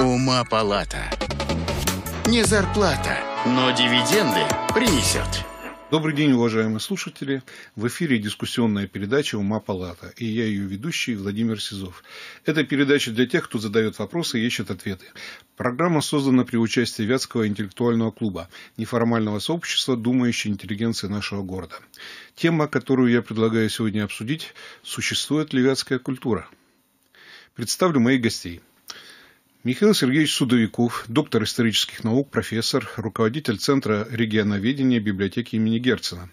Ума палата. Не зарплата, но дивиденды принесет. Добрый день, уважаемые слушатели. В эфире дискуссионная передача «Ума палата» и я ее ведущий Владимир Сизов. Это передача для тех, кто задает вопросы и ищет ответы. Программа создана при участии Вятского интеллектуального клуба, неформального сообщества думающей интеллигенции нашего города. Тема, которую я предлагаю сегодня обсудить – «Существует ли вятская культура?» Представлю моих гостей – Михаил Сергеевич Судовиков, доктор исторических наук, профессор, руководитель Центра регионоведения библиотеки имени Герцена.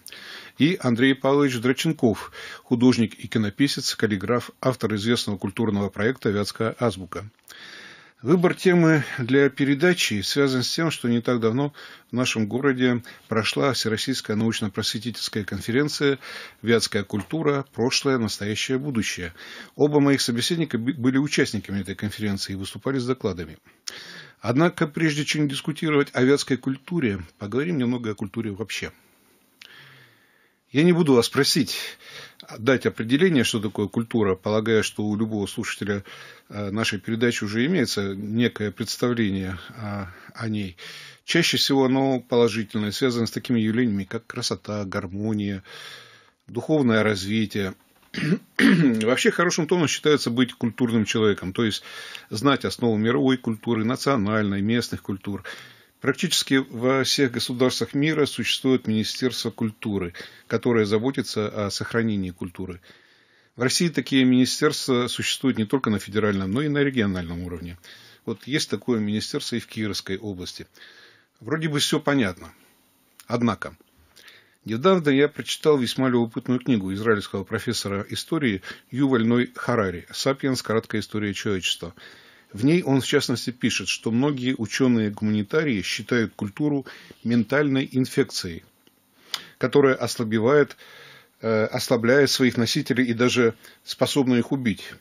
И Андрей Павлович Драченков, художник, и кинописец, каллиграф, автор известного культурного проекта «Вятская азбука». Выбор темы для передачи связан с тем, что не так давно в нашем городе прошла Всероссийская научно-просветительская конференция «Вятская культура. Прошлое, настоящее, будущее». Оба моих собеседника были участниками этой конференции и выступали с докладами. Однако, прежде чем дискутировать о вятской культуре, поговорим немного о культуре вообще. Я не буду вас просить дать определение, что такое культура, полагая, что у любого слушателя э, нашей передачи уже имеется некое представление о, о ней. Чаще всего оно положительное, связано с такими явлениями, как красота, гармония, духовное развитие. Вообще хорошим тоном считается быть культурным человеком, то есть знать основу мировой культуры, национальной, местных культур – Практически во всех государствах мира существует Министерство культуры, которое заботится о сохранении культуры. В России такие министерства существуют не только на федеральном, но и на региональном уровне. Вот есть такое министерство и в Кировской области. Вроде бы все понятно. Однако, недавно я прочитал весьма любопытную книгу израильского профессора истории Ювальной Харари «Сапиенс. Краткая история человечества», в ней он, в частности, пишет, что многие ученые-гуманитарии считают культуру ментальной инфекцией, которая ослабевает, э, ослабляет своих носителей и даже способна их убить.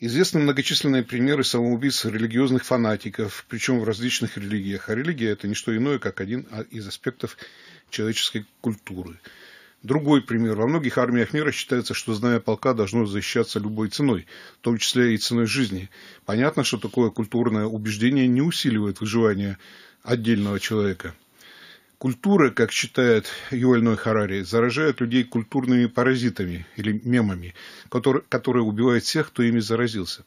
Известны многочисленные примеры самоубийц религиозных фанатиков, причем в различных религиях. А религия – это не что иное, как один а, из аспектов человеческой культуры – Другой пример. Во многих армиях мира считается, что знамя полка должно защищаться любой ценой, в том числе и ценой жизни. Понятно, что такое культурное убеждение не усиливает выживание отдельного человека. Культура, как считает Юэльной Харари, заражает людей культурными паразитами или мемами, которые, которые убивают всех, кто ими заразился.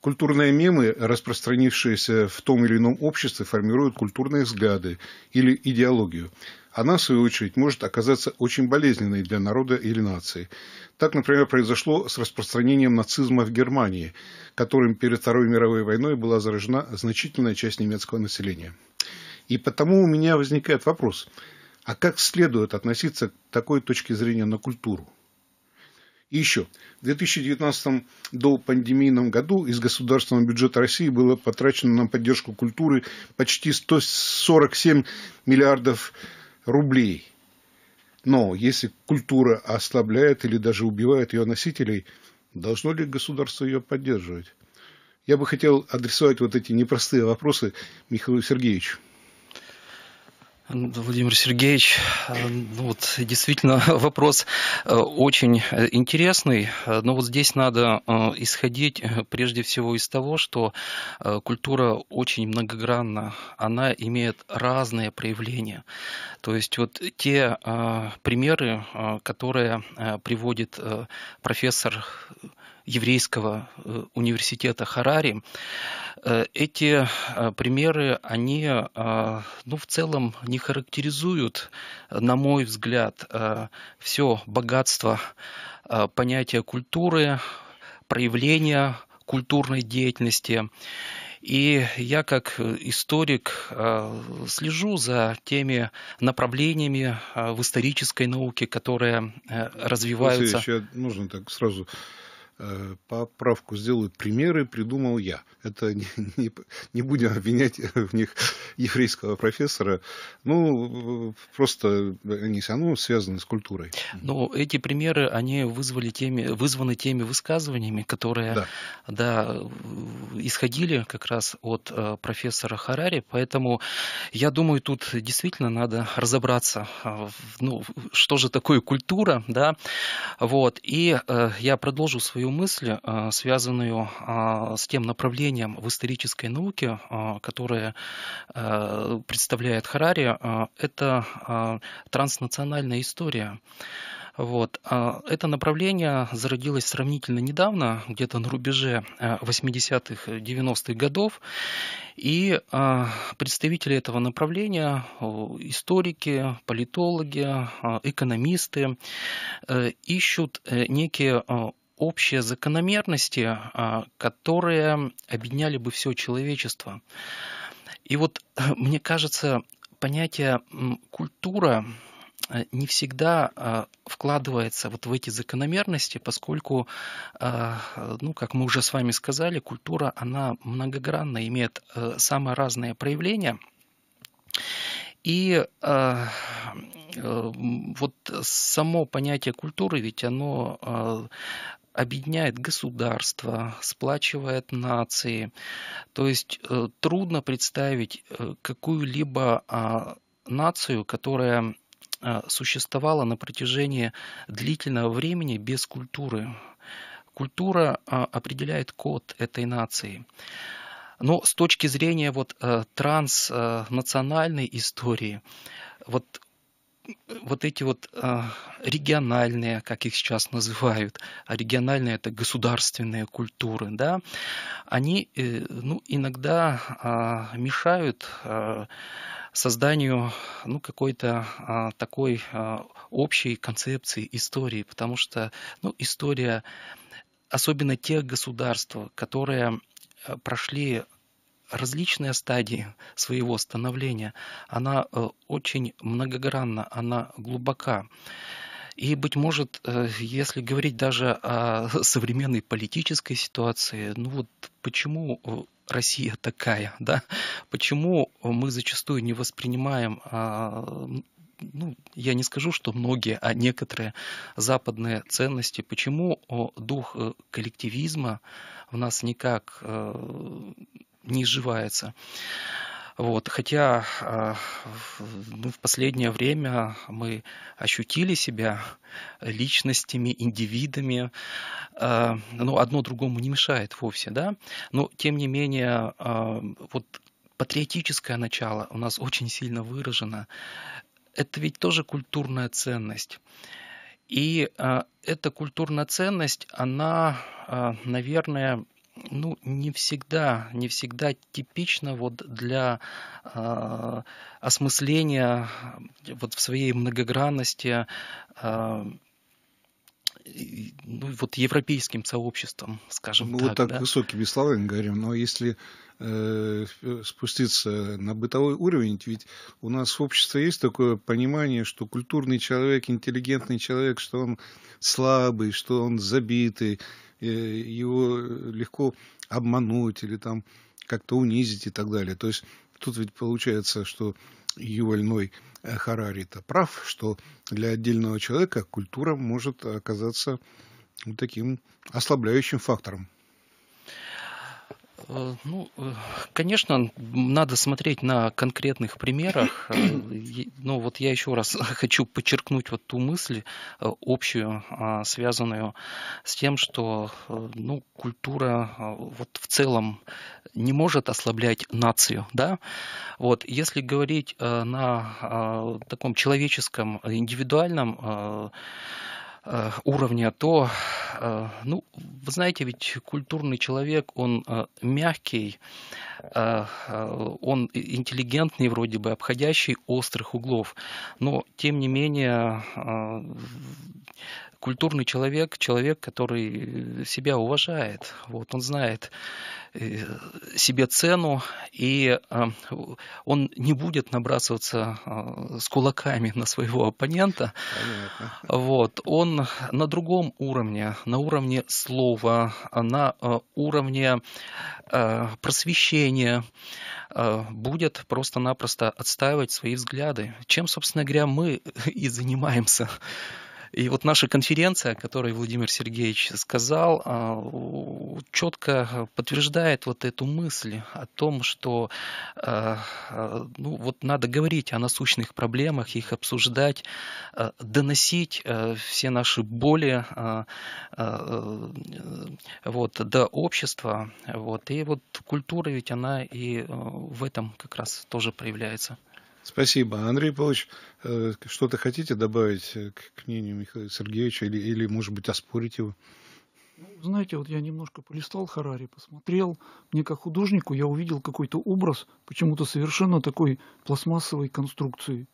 Культурные мемы, распространившиеся в том или ином обществе, формируют культурные взгляды или идеологию она, в свою очередь, может оказаться очень болезненной для народа или нации. Так, например, произошло с распространением нацизма в Германии, которым перед Второй мировой войной была заражена значительная часть немецкого населения. И потому у меня возникает вопрос, а как следует относиться к такой точке зрения на культуру? И еще, в 2019 до пандемийном году из государственного бюджета России было потрачено на поддержку культуры почти 147 миллиардов рублей рублей. Но если культура ослабляет или даже убивает ее носителей, должно ли государство ее поддерживать? Я бы хотел адресовать вот эти непростые вопросы Михаилу Сергеевичу. Владимир Сергеевич, э, ну вот действительно вопрос э, очень интересный, но вот здесь надо э, исходить прежде всего из того, что культура очень многогранна, она имеет разные проявления. То есть вот те примеры, которые приводит профессор еврейского э, университета Харари. Э, эти э, примеры, они ну, в целом не характеризуют, на мой взгляд, все богатство понятия культуры, проявления культурной деятельности. И я как историк слежу за теми направлениями в исторической науке, которые развиваются. Если еще нужно так сразу Э, поправку сделают примеры, придумал я. Это не, не, не будем обвинять э, в них еврейского профессора. Ну, э, просто они все равно связаны с культурой. Но эти примеры, они вызвали теми, вызваны теми высказываниями, которые да. Да, исходили как раз от профессора Харари. Поэтому я думаю, тут действительно надо разобраться, ну, что же такое культура. Да? Вот. И я продолжу свою свою мысль, а, связанную а, с тем направлением в исторической науке, а, которое представляет Харари, это транснациональная история. Вот. Это направление зародилось сравнительно недавно, где-то на рубеже 80-х, 90-х годов. И представители этого направления, историки, политологи, экономисты, э, ищут э, некие общие закономерности, а, которые объединяли бы все человечество. И вот, мне кажется, понятие культура э, не всегда а, вкладывается вот в эти закономерности, поскольку, а, ну, как мы уже с вами сказали, культура, она многогранна, имеет э, самые разные проявления. И э, э, вот само понятие культуры, ведь оно объединяет государства, сплачивает нации. То есть э, трудно представить э, какую-либо а, нацию, которая э, существовала на протяжении длительного времени без культуры. Культура а, определяет код этой нации. Но с точки зрения вот транснациональной истории, вот вот эти вот э, региональные, как их сейчас называют, а региональные это государственные культуры, да, они э, ну, иногда э, мешают э, созданию ну, какой-то а, такой а, общей концепции истории, потому что ну, история особенно тех государств, которые прошли различные стадии своего становления. Она э, очень многогранна, она глубока. И, быть может, э, если говорить даже о современной политической ситуации, ну вот почему э, Россия такая, да? Почему мы зачастую не воспринимаем а, ну, я не скажу, что многие, а некоторые западные ценности, почему дух коллективизма в нас никак не изживается. Вот. Хотя а, ну, в последнее время мы ощутили себя личностями, индивидами. А, но одно другому не мешает вовсе, да? Но, тем не менее, а, вот патриотическое начало у нас очень сильно выражено. Это ведь тоже культурная ценность. И эта культурная ценность, она, наверное, ну, не всегда, не всегда типично вот для э, осмысления вот в своей многогранности э, ну, вот европейским сообществом, скажем ну, так. Мы вот так да? высокими словами говорим, но если э, спуститься на бытовой уровень, ведь у нас в обществе есть такое понимание, что культурный человек, интеллигентный человек, что он слабый, что он забитый, э, его легко обмануть или там как-то унизить и так далее. То есть тут ведь получается, что Ювальной э, Харари-то прав, что для отдельного человека культура может оказаться таким ослабляющим фактором. Э, ну, э, конечно, надо смотреть на конкретных примерах. Э, но вот я еще раз хочу подчеркнуть вот ту мысль общую, а, связанную с тем, что ну, культура вот в целом не может ослаблять нацию, да? Вот, если говорить на а, таком человеческом, индивидуальном Э, уровня, то, э, ну, вы знаете, ведь культурный человек, он э, мягкий, он интеллигентный вроде бы, обходящий острых углов, но, тем не менее, культурный человек, человек, который э, себя уважает, вот, он знает э, себе цену, и э, он не будет набрасываться с кулаками на своего оппонента. Вот, он на другом уровне, на уровне слова, на уровне просвещения будет просто-напросто отстаивать свои взгляды, чем, собственно говоря, мы и занимаемся. И вот наша конференция, о которой Владимир Сергеевич сказал, а, четко подтверждает вот эту мысль о том, что а, а, ну, вот надо говорить о насущных проблемах, их обсуждать, доносить все наши боли вот, до общества. Вот. И вот культура ведь она и в этом как раз тоже проявляется. Спасибо. Андрей Павлович, э, что-то хотите добавить э, к мнению Михаила Сергеевича или, или может быть, оспорить его? Ну, знаете, вот я немножко полистал Харари, посмотрел, мне как художнику я увидел какой-то образ, почему-то совершенно такой пластмассовой конструкции,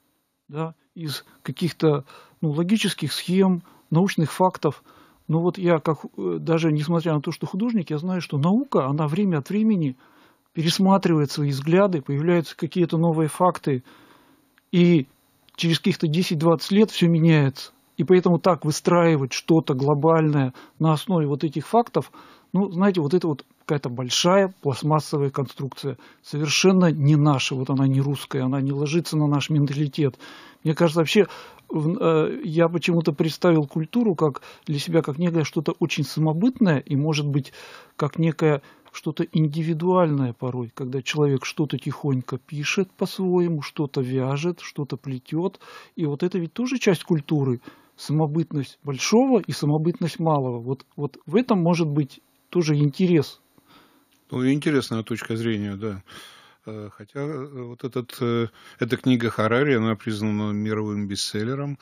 да, из каких-то ну, логических схем, научных фактов. Но вот я, как, э, даже несмотря на то, что художник, я знаю, что наука, она время от времени пересматривает свои взгляды, появляются какие-то новые факты, и через каких-то 10-20 лет все меняется. И поэтому так выстраивать что-то глобальное на основе вот этих фактов, ну, знаете, вот это вот какая-то большая пластмассовая конструкция, совершенно не наша, вот она не русская, она не ложится на наш менталитет. Мне кажется, вообще Э, я почему-то представил культуру как для себя как некое что-то очень самобытное и, может быть, как некое что-то индивидуальное порой, когда человек что-то тихонько пишет по-своему, что-то вяжет, что-то плетет. И вот это ведь тоже часть культуры. Самобытность большого и самобытность малого. Вот, вот в этом может быть тоже интерес. Ну, интересная точка зрения, да. Э, хотя э, вот этот, э, эта книга Харари, она признана мировым бестселлером,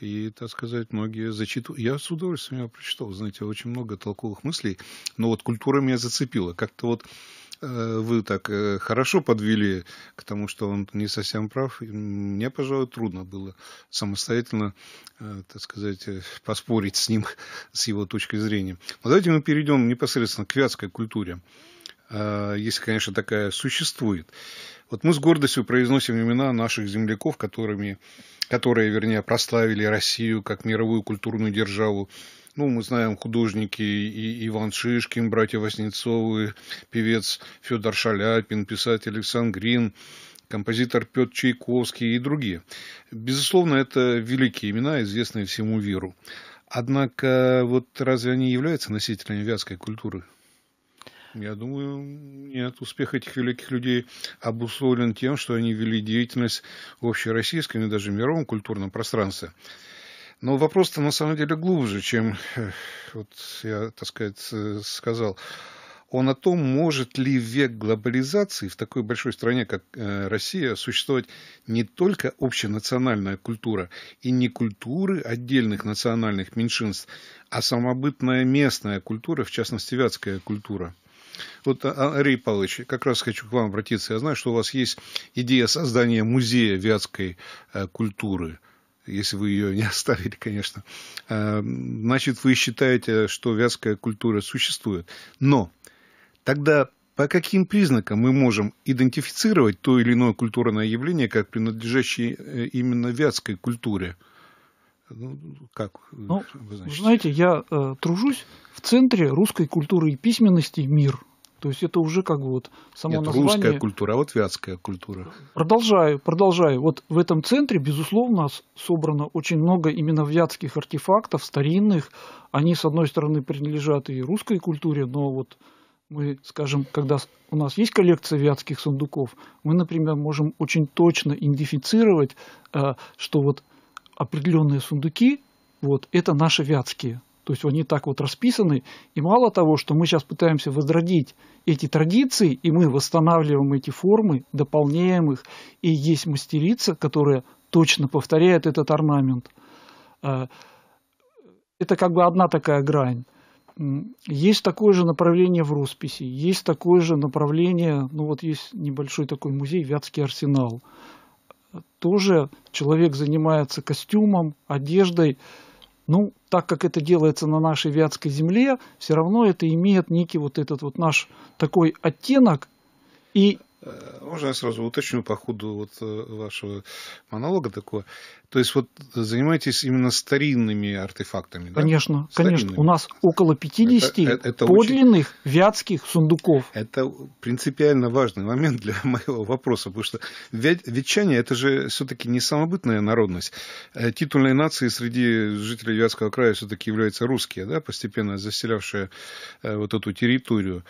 и, так сказать, многие зачитывают. Я с удовольствием ее прочитал, знаете, очень много толковых мыслей, но вот культура меня зацепила. Как-то вот вы так хорошо подвели к тому, что он не совсем прав. Мне, пожалуй, трудно было самостоятельно, так сказать, поспорить с ним, с его точкой зрения. Но давайте мы перейдем непосредственно к вятской культуре. Э, если, конечно, такая существует. Вот мы с гордостью произносим имена наших земляков, которыми, которые, вернее, прославили Россию как мировую культурную державу. Ну, мы знаем художники и Иван Шишкин, братья Воснецовы, певец Федор Шаляпин, писатель Александр Грин, композитор Петр Чайковский и другие. Безусловно, это великие имена, известные всему миру. Однако, вот разве они являются носителями вязкой культуры? Я думаю, нет. Успех этих великих людей обусловлен тем, что они вели деятельность в общероссийском и даже мировом культурном пространстве. Но вопрос-то на самом деле глубже, чем э, вот я, так сказать, э, сказал. Он о том, может ли век глобализации в такой большой стране, как э, Россия, существовать не только общенациональная культура и не культуры отдельных национальных меньшинств, а самобытная местная культура, в частности, вятская культура – вот, а, а, Андрей Павлович, как раз хочу к вам обратиться. Я знаю, что у вас есть идея создания музея вятской э, культуры если вы ее не оставили, конечно, а, значит, вы считаете, что вятская культура существует. Но тогда по каким признакам мы можем идентифицировать то или иное культурное явление как принадлежащее э, именно вятской культуре? Ну, как ну, вы значите? знаете, я э, тружусь в центре русской культуры и письменности «Мир». То есть это уже как бы вот само Нет, название... русская культура, а вот вятская культура. Продолжаю, продолжаю. Вот в этом центре, безусловно, собрано очень много именно вятских артефактов, старинных. Они, с одной стороны, принадлежат и русской культуре, но вот мы, скажем, когда у нас есть коллекция вятских сундуков, мы, например, можем очень точно идентифицировать, э, что вот определенные сундуки, вот, это наши вятские. То есть они так вот расписаны. И мало того, что мы сейчас пытаемся возродить эти традиции, и мы восстанавливаем эти формы, дополняем их, и есть мастерица, которая точно повторяет этот орнамент. Э, это как бы одна такая грань. Есть такое же направление в росписи, есть такое же направление, ну вот есть небольшой такой музей «Вятский арсенал». Тоже человек занимается костюмом, одеждой, ну, так как это делается на нашей вятской земле, все равно это имеет некий вот этот вот наш такой оттенок. И Э, можно я сразу уточню по ходу вот э, вашего монолога такое? То есть вот занимаетесь именно старинными артефактами, Конечно, да? старинными. конечно. У нас около 50 это, это подлинных очень... вятских сундуков. Это принципиально важный момент для моего вопроса, потому что ветчане – это же все таки не самобытная народность. Э, титульной нации среди жителей Вятского края все таки являются русские, да, постепенно заселявшие вот эту территорию.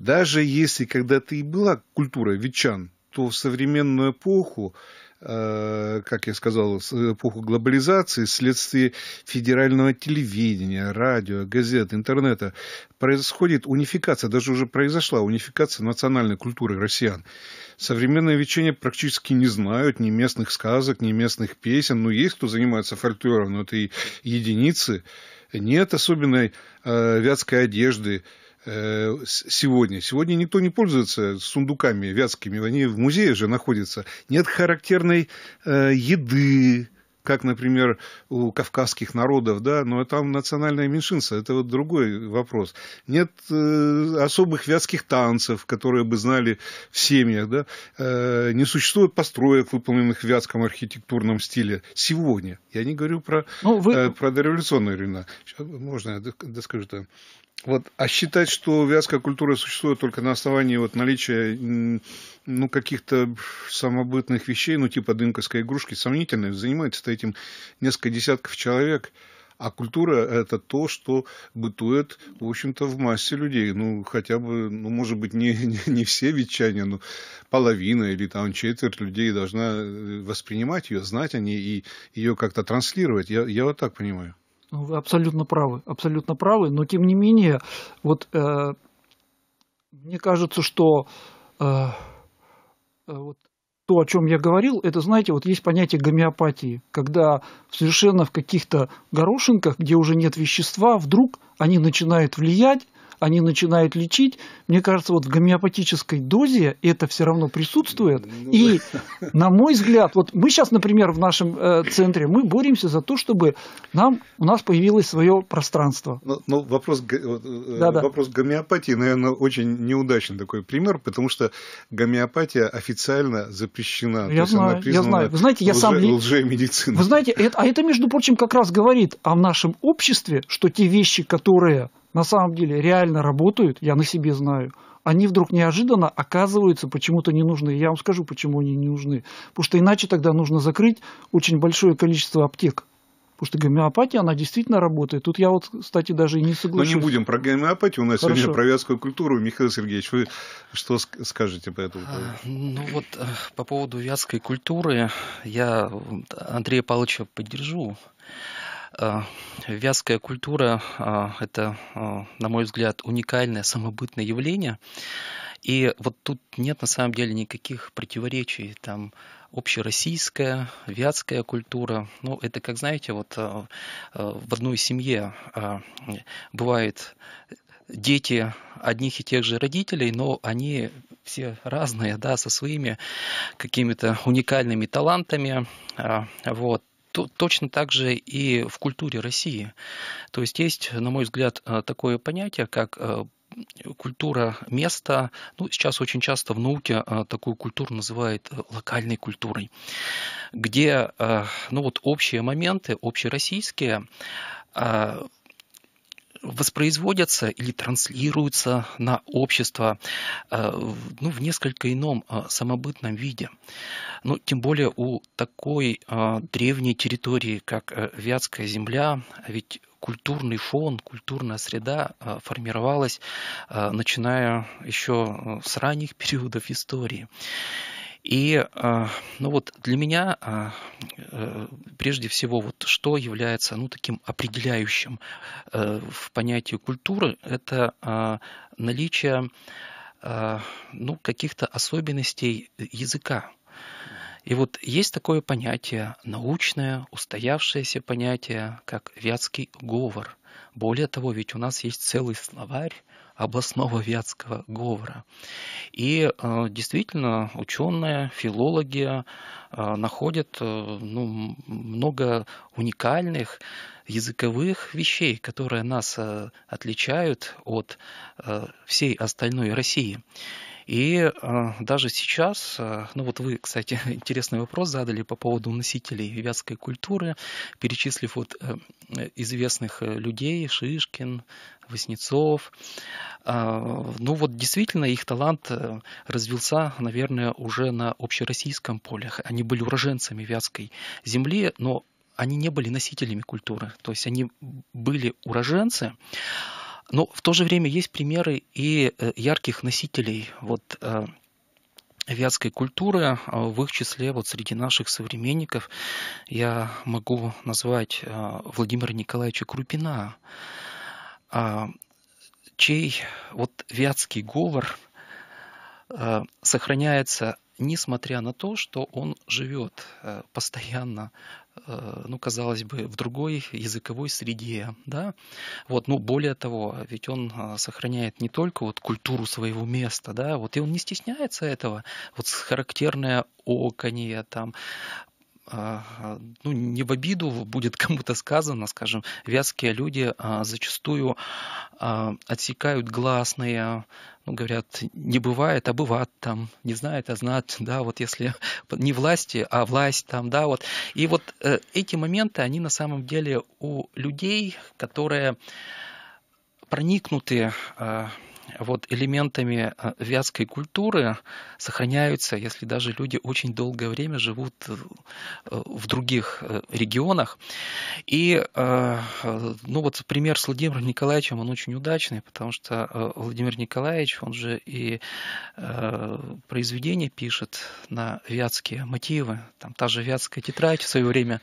Даже если когда-то и была культура ветчан, то в современную эпоху э, как я сказал, э, эпоху глобализации, вследствие федерального телевидения, радио, газет, интернета, происходит унификация, даже уже произошла унификация национальной культуры россиян. Современные вечения практически не знают ни местных сказок, ни местных песен, но есть кто занимается фольклором, но это и единицы. Нет особенной э, вятской одежды, Э, сегодня. Сегодня никто не пользуется сундуками вятскими, они в музее же находятся. Нет характерной э, еды, как, например, у кавказских народов, да, но там национальное меньшинство, это вот другой вопрос. Нет э, особых вятских танцев, которые бы знали в семьях, да, э, не существует построек, выполненных в вятском архитектурном стиле сегодня. Я не говорю про, ну, вы... э, про дореволюционные времена. Можно я доскажу там? Да? Вот, а считать, что вязкая культура существует только на основании вот наличия ну, каких-то самобытных вещей, ну, типа дымковской игрушки, сомнительно, занимается этим несколько десятков человек. А культура – это то, что бытует, в общем-то, в массе людей. Ну, хотя бы, ну, может быть, не, не, не все ветчане, но половина или там четверть людей должна э, воспринимать ее, знать о ней и ее как-то транслировать. Я, я вот так понимаю. Ну, вы абсолютно правы, абсолютно правы, но тем не менее, вот э, мне кажется, что э, э вот то, о чем я говорил, это, знаете, вот есть понятие гомеопатии, когда совершенно в каких-то горошинках, где уже нет вещества, вдруг они начинают влиять, они начинают лечить. Мне кажется, вот в гомеопатической дозе это все равно присутствует. Ну... И, на мой взгляд, вот мы сейчас, например, в нашем э, центре, мы боремся за то, чтобы нам, у нас появилось свое пространство. Ну, ну вопрос, э, э, да, да. вопрос гомеопатии, наверное, очень неудачный такой пример, потому что гомеопатия официально запрещена. Я знаю, я знаю. Вы знаете, я лже, сам... лже Вы знаете, это, а это, между прочим, как раз говорит о нашем обществе, что те вещи, которые на самом деле реально работают, я на себе знаю, они вдруг неожиданно оказываются почему-то не нужны. Я вам скажу, почему они не нужны. Потому что иначе тогда нужно закрыть очень большое количество аптек. Потому что гомеопатия, она действительно работает. Тут я вот, кстати, даже и не ну, соглашусь. Но не будем про гомеопатию. У нас Хорошо. сегодня про вятскую культуру. Михаил Сергеевич, вы что скажете по этому поводу? А, ну вот э, по поводу вятской культуры я э, Андрея Павловича поддержу. Э, вязкая культура э, – это, э, на мой взгляд, уникальное самобытное явление. И вот тут нет на самом деле никаких противоречий. Там общероссийская, вятская культура. Ну, это как, знаете, вот в одной семье бывает дети одних и тех же родителей, но они все разные, да, со своими какими-то уникальными талантами, вот, то, точно так же и в культуре России. То есть есть, на мой взгляд, э, такое понятие, как э, культура места. Ну, сейчас очень часто в науке э, такую культуру называют локальной культурой, где ну, вот общие моменты, общероссийские, а, воспроизводятся или транслируются на общество э, ну, в несколько ином э, самобытном виде. Ну, тем более у такой э, древней территории, как Вятская земля, ведь культурный фон, культурная среда формировалась, начиная еще с ранних периодов истории. И а, ну вот для меня а, э, прежде всего вот что является ну, таким определяющим э, в понятии культуры, это а, наличие ну, каких-то особенностей языка. И вот есть такое понятие, научное, устоявшееся понятие, как вятский говор. Более того, ведь у нас есть целый словарь областного вятского говора. И э, действительно ученые, филологи э, находят э, ну, много уникальных языковых вещей, которые нас отличают от всей остальной России. И э, даже сейчас, э, ну вот вы, кстати, интересный вопрос задали по поводу носителей вятской культуры, перечислив вот э, известных людей, Шишкин, Васнецов. А, ну вот действительно их талант развился, наверное, уже на общероссийском поле. Они были уроженцами вятской земли, но они не были носителями культуры, то есть они были уроженцы, но ну, в то же время есть примеры и э, ярких носителей вот э, вятской культуры, э, в их числе вот среди наших современников я могу назвать Владимира Николаевича Крупина, а, чей вот вятский говор сохраняется несмотря на то, что он живет постоянно Э, ну, казалось бы, в другой языковой среде, да, вот, ну, более того, ведь он э, сохраняет не только вот культуру своего места, да, вот, и он не стесняется этого, вот, характерное оконье, там, а, ну, не в обиду будет кому-то сказано, скажем, вязкие люди а, зачастую а, отсекают гласные, ну, говорят, не бывает, а бывает там, не знает, а знать, да, вот если не власти, а власть там, да, вот. И вот э, эти моменты, они на самом деле у людей, которые проникнуты вот элементами э, вязкой культуры сохраняются, если даже люди очень долгое время живут э, в других э, регионах. И ну вот пример с Владимиром Николаевичем, он очень удачный, потому что Владимир Николаевич, он же и произведения пишет на вязкие мотивы, там та же вязкая тетрадь в свое время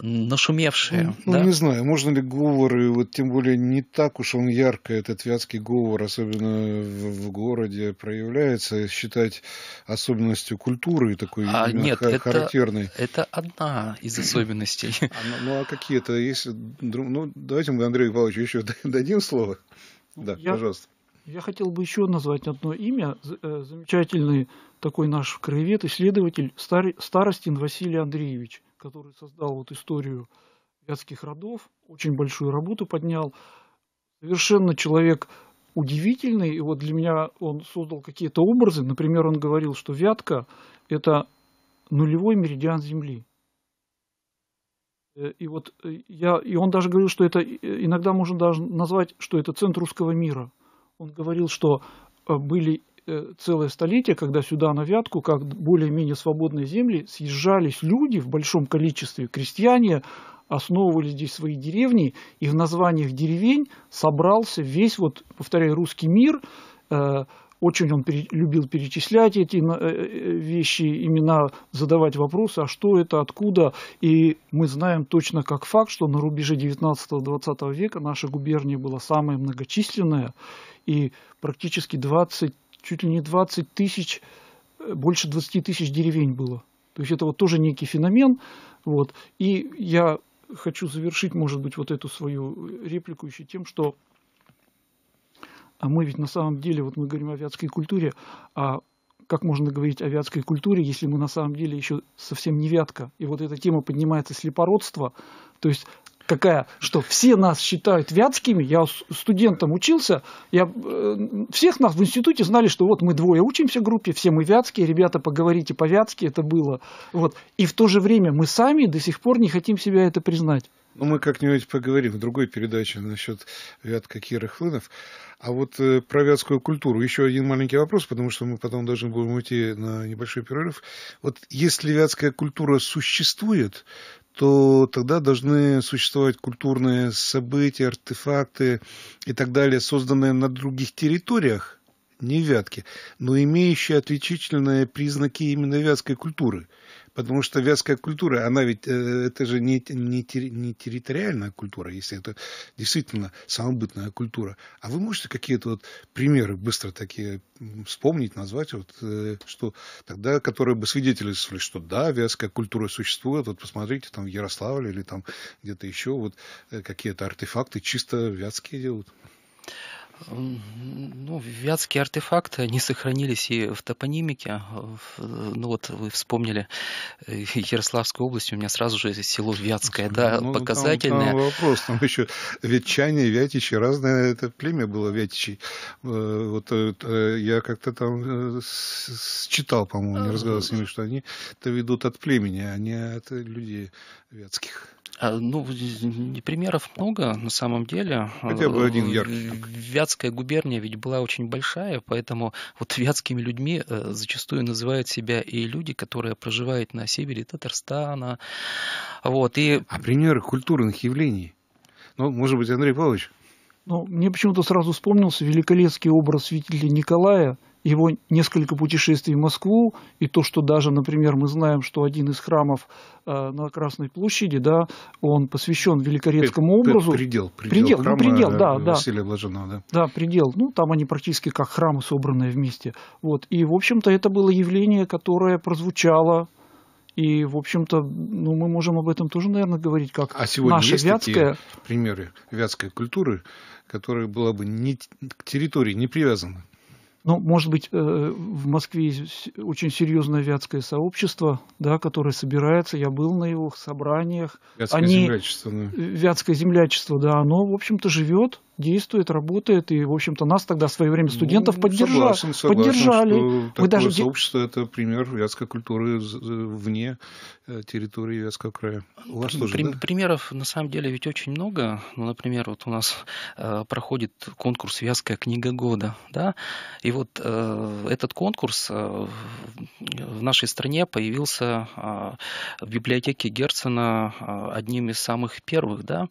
нашумевшая. Ну, ну, да? не знаю, можно ли говоры, вот тем более не так уж он ярко, этот вязкий говор, особенно особенно в, в городе, проявляется, считать особенностью культуры такой а, нет, х- это, характерной. Это одна из особенностей. А, ну, ну а какие-то есть. Ну, давайте мы Андрею Павловичу еще дадим слово. Ну, да, я, пожалуйста. Я хотел бы еще назвать одно имя. Э, замечательный такой наш краевед, исследователь Стар, Старостин Василий Андреевич, который создал вот историю вятских родов, очень большую работу поднял. Совершенно человек удивительный, и вот для меня он создал какие-то образы. Например, он говорил, что Вятка – это нулевой меридиан Земли. Э, и вот э, я, и он даже говорил, что это э, иногда можно даже назвать, что это центр русского мира. Он говорил, что были целое столетие, когда сюда на Вятку, как более-менее свободные земли, съезжались люди в большом количестве, крестьяне, основывали здесь свои деревни, и в названиях деревень собрался весь, вот, повторяю, русский мир. Э, очень он любил перечислять эти э, э, вещи, имена, задавать вопросы, а что это, откуда. И мы знаем точно как факт, что на рубеже 19-20 века наша губерния была самая многочисленная, и практически 20, чуть ли не 20 тысяч, больше 20 тысяч деревень было. То есть это вот тоже некий феномен. Вот. И я хочу завершить, может быть, вот эту свою э, реплику еще тем, что а мы ведь на самом деле, вот мы говорим о вятской культуре, а как можно говорить о вятской культуре, если мы на самом деле еще совсем не вятка? И вот эта тема поднимается слепородство, то есть какая что все нас считают вятскими. Я студентом учился, я, э, всех нас в институте знали, что вот мы двое учимся в группе, все мы вятские, ребята, поговорите по-вятски, это было. Вот. И в то же время мы сами до сих пор не хотим себя это признать. Ну, мы как-нибудь поговорим в другой передаче насчет вятка Киры Хлынов. А вот э, про вятскую культуру еще один маленький вопрос, потому что мы потом должны будем уйти на небольшой перерыв. Вот если вятская культура существует, то тогда должны существовать культурные события, артефакты и так далее, созданные на других территориях, не вятки, но имеющие отличительные признаки именно вятской культуры – Потому что вятская культура, она ведь, э, это же не, не, не территориальная культура, если это действительно самобытная культура. А вы можете какие-то вот примеры быстро такие вспомнить, назвать, вот, э, что тогда, которые бы свидетельствовали, что да, вятская культура существует, вот посмотрите, там в Ярославле или там где-то еще вот э, какие-то артефакты чисто вятские делают. Ну, вятские артефакты, они сохранились и в топонимике. Ну вот вы вспомнили э, Ярославскую область, у меня сразу же село Вятское, да, ну, показательное. Там, там вопрос, там еще ветчане, вятичи, разное это племя было вятичи. Э, вот э, я как-то там читал, по-моему, не разговаривал с ну, ними, что они это ведут от племени, а не от людей вятских. А, ну, примеров много на самом деле. Хотя бы э, один яркий. Вятская губерния ведь была очень большая, поэтому вот вятскими людьми э, зачастую называют себя и люди, которые проживают на севере Татарстана. Вот, и... А примеры культурных явлений? Ну, может быть, Андрей Павлович? Ну, мне почему-то сразу вспомнился великолепский образ святителя Николая – его несколько путешествий в Москву, и то, что даже, например, мы знаем, что один из храмов э, на Красной площади, да, он посвящен великорецкому образу. Предел, предел, предел, ну, храма, ну, предел да, э, да, Василия Блаженного, да. Да, предел. Ну, там они практически как храмы собранные вместе. Вот. И, в общем-то, это было явление, которое прозвучало и, в общем-то, ну, мы можем об этом тоже, наверное, говорить, как а сегодня наша есть вятская... Такие примеры вятской культуры, которая была бы не, к территории не привязана? Ну, может быть, э, в Москве есть очень серьезное вятское сообщество, да, которое собирается. Я был на его собраниях. Вятское Они... землячество. Да. Э, вятское землячество, да. Оно, в общем-то, живет, действует, работает. И, в общем-то, нас тогда в свое время ну, студентов ну, поддержали. Согласен, согласен, поддержали. Что Мы такое даже... сообщество – это пример вятской культуры вне э, территории Вятского края. У вас При, тоже, да? Примеров, на самом деле, ведь очень много. Ну, например, вот у нас э, проходит конкурс «Вятская книга года». Да? И вот э, этот конкурс э, в нашей стране появился э, в библиотеке Герцена э, одним из самых первых, да,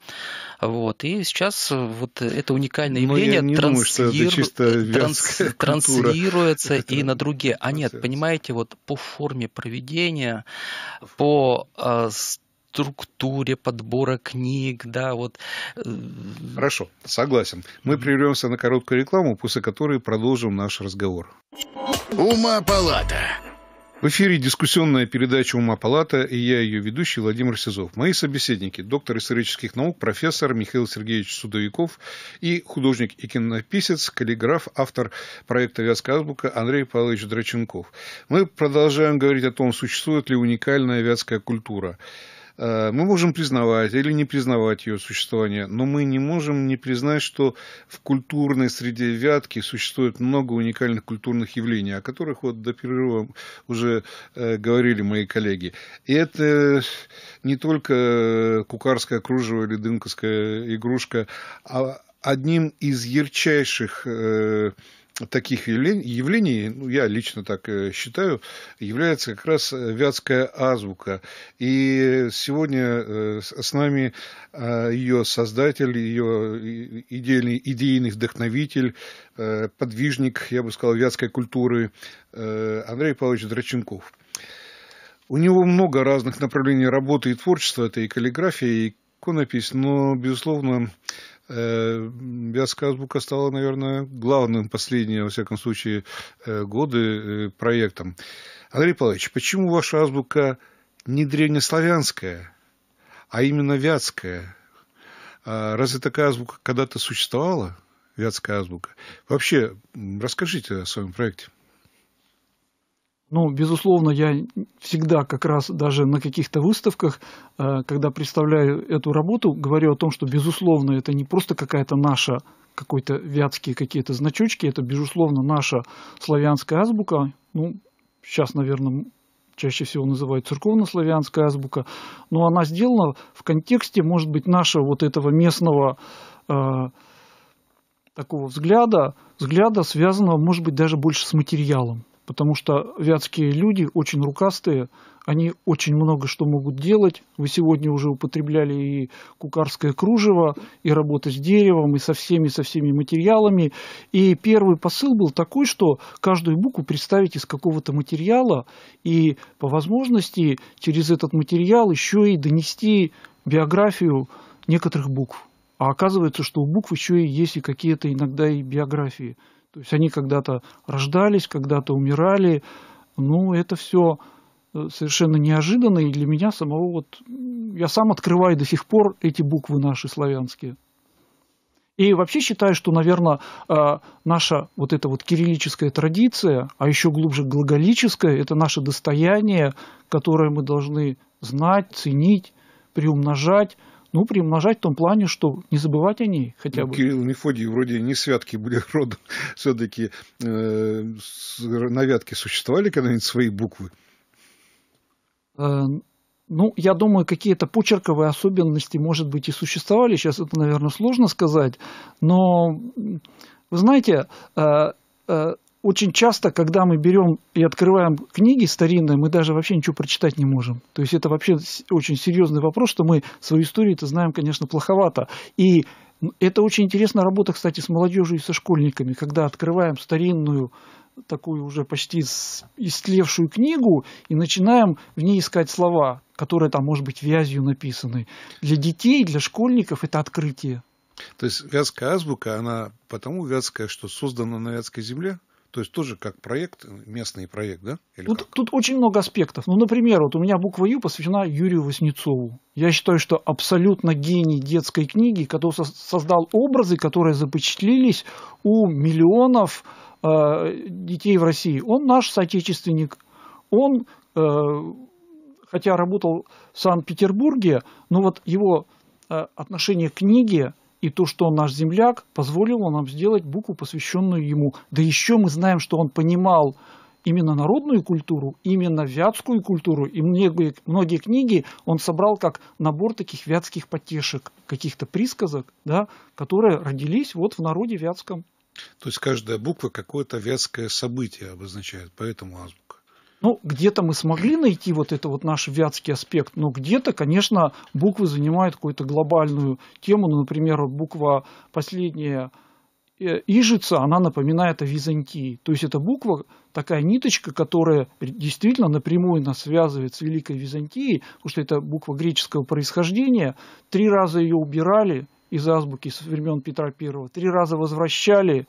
вот, и сейчас вот это уникальное ну, явление Но я не трансфер... думаю, транс... транслируется это... и на другие. А нет, понимаете, вот по форме проведения, по структуре подбора книг, да, вот. Э, Хорошо, согласен. Мы прервемся на короткую рекламу, после которой продолжим наш разговор. Ума палата. В эфире дискуссионная передача «Ума палата» и я ее ведущий Владимир Сизов. Мои собеседники – доктор исторических наук, профессор Михаил Сергеевич Судовиков и художник и кинописец, каллиграф, автор проекта «Вятская азбука» Андрей Павлович Драченков. Мы продолжаем говорить о том, существует ли уникальная вятская культура. Э, мы можем признавать или не признавать ее существование, но мы не можем не признать, что в культурной среде Вятки существует много уникальных культурных явлений, о которых вот до перерыва уже э, говорили мои коллеги. И это не только кукарское кружево или дынковская игрушка, а одним из ярчайших э, таких явлений, ну, я лично так э, считаю, является как раз э, вятская азбука. И сегодня э, с нами ее создатель, ее идейный, идейный вдохновитель, подвижник, я бы сказал, вятской культуры Андрей Павлович Драченков. У него много разных направлений работы и творчества, это и каллиграфия, и конопись но, безусловно, Вятская э, азбука стала, наверное, главным последние, во всяком случае, э, годы э, проектом. Андрей Павлович, почему ваша азбука не древнеславянская, а именно вятская? А разве такая азбука когда-то существовала? Вятская азбука. Вообще, расскажите о своем проекте. Ну, безусловно, я всегда как раз даже на каких-то выставках, э, когда представляю эту работу, говорю о том, что, безусловно, это не просто какая-то наша какой-то вятские какие-то значочки, это, безусловно, наша славянская азбука, ну, сейчас, наверное, чаще всего называют церковно-славянская азбука, но она сделана в контексте, может быть, нашего вот этого местного э, такого взгляда, взгляда, связанного, может быть, даже больше с материалом потому что вятские люди очень рукастые, они очень много что могут делать. Вы сегодня уже употребляли и кукарское кружево, и работа с деревом, и со всеми, со всеми материалами. И первый посыл был такой, что каждую букву представить из какого-то материала и по возможности через этот материал еще и донести биографию некоторых букв. А оказывается, что у букв еще и есть и какие-то иногда и биографии. То есть они когда-то рождались, когда-то умирали. Ну, это все э, совершенно неожиданно, и для меня самого вот... Я сам открываю до сих пор эти буквы наши славянские. И вообще считаю, что, наверное, а, наша вот эта вот кириллическая традиция, а еще глубже глаголическая, это наше достояние, которое мы должны знать, ценить, приумножать, ну, приумножать в том плане, что не забывать о ней хотя ну, бы. Ну, Кирилл Мефодий вроде не святки были родом. Все-таки э, на вятке существовали когда-нибудь свои буквы? Э, ну, я думаю, какие-то почерковые особенности, может быть, и существовали. Сейчас это, наверное, сложно сказать. Но, вы знаете, э, э, очень часто, когда мы берем и открываем книги старинные, мы даже вообще ничего прочитать не можем. То есть это вообще очень серьезный вопрос, что мы свою историю это знаем, конечно, плоховато. И это очень интересная работа, кстати, с молодежью и со школьниками, когда открываем старинную такую уже почти истлевшую книгу и начинаем в ней искать слова, которые там, может быть, вязью написаны. Для детей, для школьников это открытие. То есть вязкая азбука, она потому вязкая, что создана на вязкой земле – то есть тоже как проект, местный проект, да? Или ну, тут, тут очень много аспектов. Ну, например, вот у меня буква Ю посвящена Юрию Васнецову. Я считаю, что абсолютно гений детской книги, который создал образы, которые запечатлились у миллионов э, детей в России. Он наш соотечественник. Он, э, хотя работал в Санкт-Петербурге, но вот его э, отношение к книге – и то, что он наш земляк, позволило нам сделать букву, посвященную ему. Да еще мы знаем, что он понимал именно народную культуру, именно вятскую культуру. И многие, многие книги он собрал как набор таких вятских потешек, каких-то присказок, да, которые родились вот в народе вятском. То есть каждая буква какое-то вятское событие обозначает, поэтому азбука. Ну, где-то мы смогли найти вот это вот наш вятский аспект, но где-то, конечно, буквы занимают какую-то глобальную тему. Ну, например, буква последняя э, Ижица, она напоминает о Византии. То есть это буква, такая ниточка, которая действительно напрямую нас связывает с Великой Византией, потому что это буква греческого происхождения. Три раза ее убирали из азбуки со времен Петра I, три раза возвращали,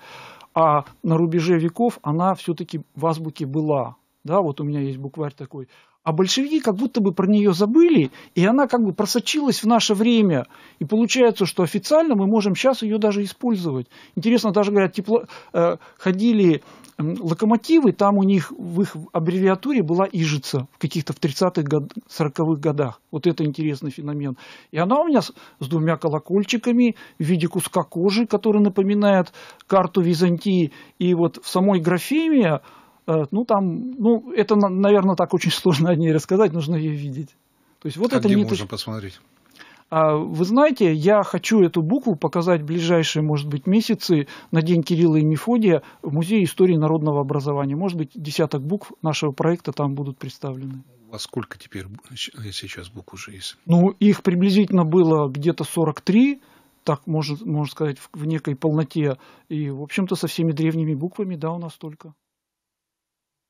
а на рубеже веков она все-таки в азбуке была да, вот у меня есть букварь такой, а большевики как будто бы про нее забыли, и она как бы просочилась в наше время. И получается, что официально мы можем сейчас ее даже использовать. Интересно, даже говорят, тепло, э, ходили э, локомотивы, там у них в их аббревиатуре была ижица в каких-то в 30-х, 40-х годах. Вот это интересный феномен. И она у меня с, с двумя колокольчиками в виде куска кожи, который напоминает карту Византии. И вот в самой графеме Э, ну, там, ну, это, наверное, так очень сложно о ней рассказать, нужно ее видеть. То есть, вот а это где не можно посмотреть? А, вы знаете, я хочу эту букву показать в ближайшие, может быть, месяцы на День Кирилла и Мефодия в Музее истории народного образования. Может быть, десяток букв нашего проекта там будут представлены. А сколько теперь сейчас букв уже есть? Ну, их приблизительно было где-то 43, так может, можно сказать, в некой полноте. И, в общем-то, со всеми древними буквами, да, у нас только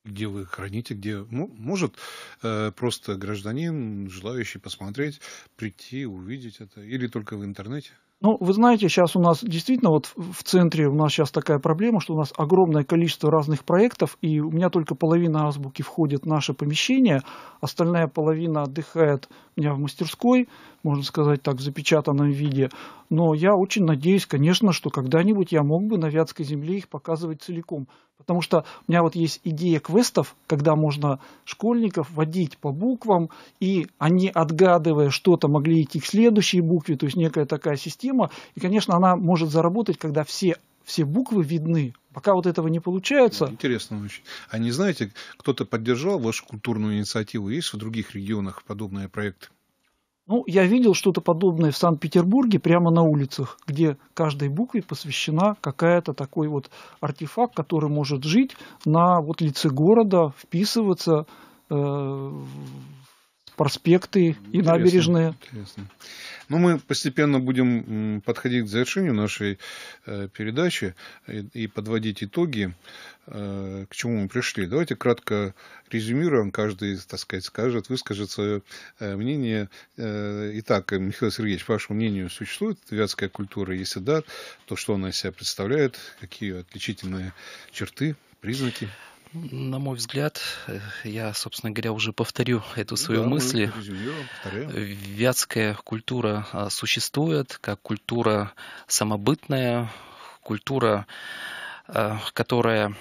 где вы храните, где ну, может э, просто гражданин, желающий посмотреть, прийти, увидеть это, или только в интернете? Ну, вы знаете, сейчас у нас действительно вот в центре у нас сейчас такая проблема, что у нас огромное количество разных проектов, и у меня только половина азбуки входит в наше помещение, остальная половина отдыхает у меня в мастерской, можно сказать так, в запечатанном виде. Но я очень надеюсь, конечно, что когда-нибудь я мог бы на Вятской земле их показывать целиком. Потому что у меня вот есть идея квестов, когда можно школьников водить по буквам, и они, отгадывая что-то, могли идти к следующей букве, то есть некая такая система, система. И, конечно, она может заработать, когда все, все буквы видны. Пока вот этого не получается... Интересно очень. А не знаете, кто-то поддержал вашу культурную инициативу? Есть в других регионах подобные проекты? Ну, я видел что-то подобное в Санкт-Петербурге прямо на улицах, где каждой букве посвящена какая-то такой вот артефакт, который может жить на вот лице города, вписываться э, в проспекты интересно, и набережные. Интересно. Но мы постепенно будем подходить к завершению нашей э, передачи и подводить итоги, э, к чему мы пришли. Давайте кратко резюмируем. Каждый, так сказать, скажет, выскажет свое э, мнение. Итак, Михаил Сергеевич, по вашему мнению, существует вятская культура? Если да, то что она из себя представляет? Какие отличительные черты, признаки? на мой взгляд, э, я, собственно говоря, уже повторю эту свою да, мысль. Вятская культура а, существует как культура самобытная, культура, а, которая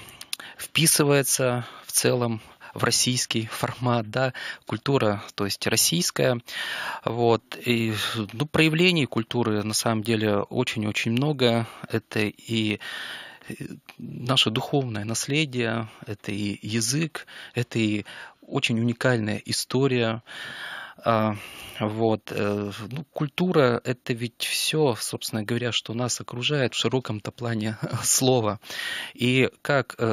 вписывается в целом в российский формат, да, культура, то есть российская, вот, и, ну, проявлений культуры на самом деле очень-очень много, это и наше духовное наследие, это и язык, это и очень уникальная история. А, вот. Э, ну, культура – это ведь все, собственно говоря, что нас окружает в широком-то плане слова. И как э,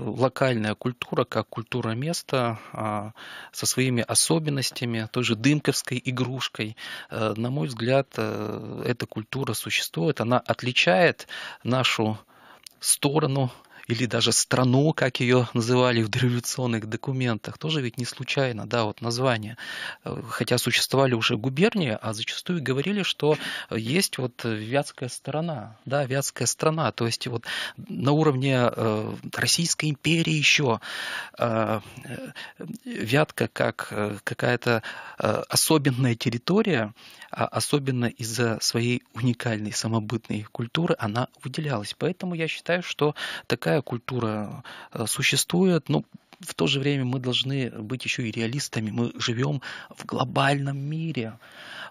локальная культура, как культура места а, со своими особенностями, той же дымковской игрушкой, э, на мой взгляд, эта культура существует, она отличает нашу сторону или даже страну, как ее называли в революционных документах, тоже ведь не случайно, да, вот название. Э, хотя существовали уже губернии, а зачастую говорили, что есть вот вятская страна, да, вятская страна, то есть вот на уровне э, Российской империи еще э, вятка как какая-то особенная территория, а особенно из-за своей уникальной самобытной культуры, она выделялась. Поэтому я считаю, что такая такая культура э, существует, но в то же время мы должны быть еще и реалистами. Мы живем в глобальном мире.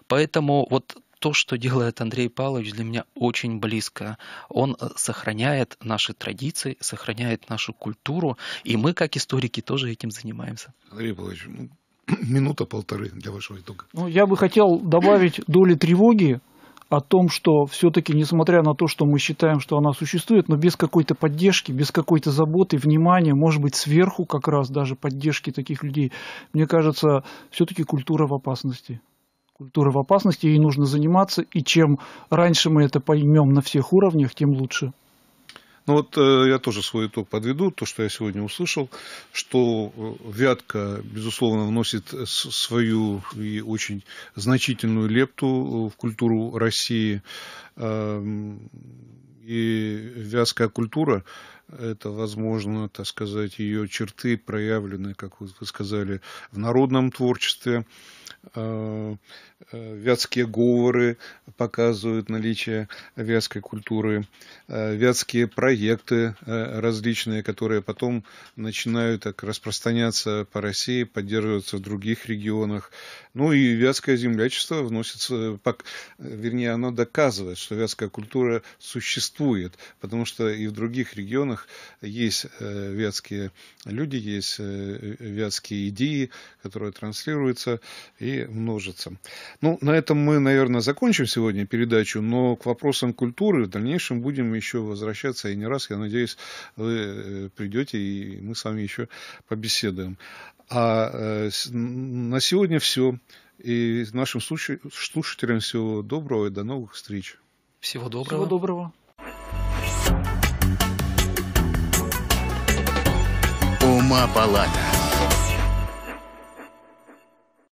Поэтому вот то, что делает Андрей Павлович, для меня очень близко. Он э, сохраняет наши традиции, сохраняет нашу культуру, и мы, как историки, тоже этим занимаемся. Андрей Павлович, ну, минута-полторы для вашего итога. Ну, я бы хотел добавить доли тревоги о том, что все-таки, несмотря на то, что мы считаем, что она существует, но без какой-то поддержки, без какой-то заботы, внимания, может быть, сверху как раз даже поддержки таких людей, мне кажется, все-таки культура в опасности культура в опасности, ей нужно заниматься, и чем раньше мы это поймем на всех уровнях, тем лучше. Ну вот э, я тоже свой итог подведу, то, что я сегодня услышал, что э, Вятка, безусловно, вносит свою и очень значительную лепту э, в культуру России. Эм, и вятская культура это, возможно, так сказать, ее черты проявлены, как вы сказали, в народном творчестве. А, а, вятские говоры показывают наличие вятской культуры, а, вятские проекты э, различные, которые потом начинают так распространяться по России, поддерживаются в других регионах. Ну и вятское землячество вносится, вернее, оно доказывает, что вятская культура существует, потому что и в других регионах которых есть э, вятские люди, есть э, вятские идеи, которые транслируются и множатся. Ну, на этом мы, наверное, закончим сегодня передачу, но к вопросам культуры в дальнейшем будем еще возвращаться и не раз, я надеюсь, вы э, придете и мы с вами еще побеседуем. А на сегодня все. И нашим слушателям всего доброго и до новых встреч. Всего доброго. Всего доброго. Палата.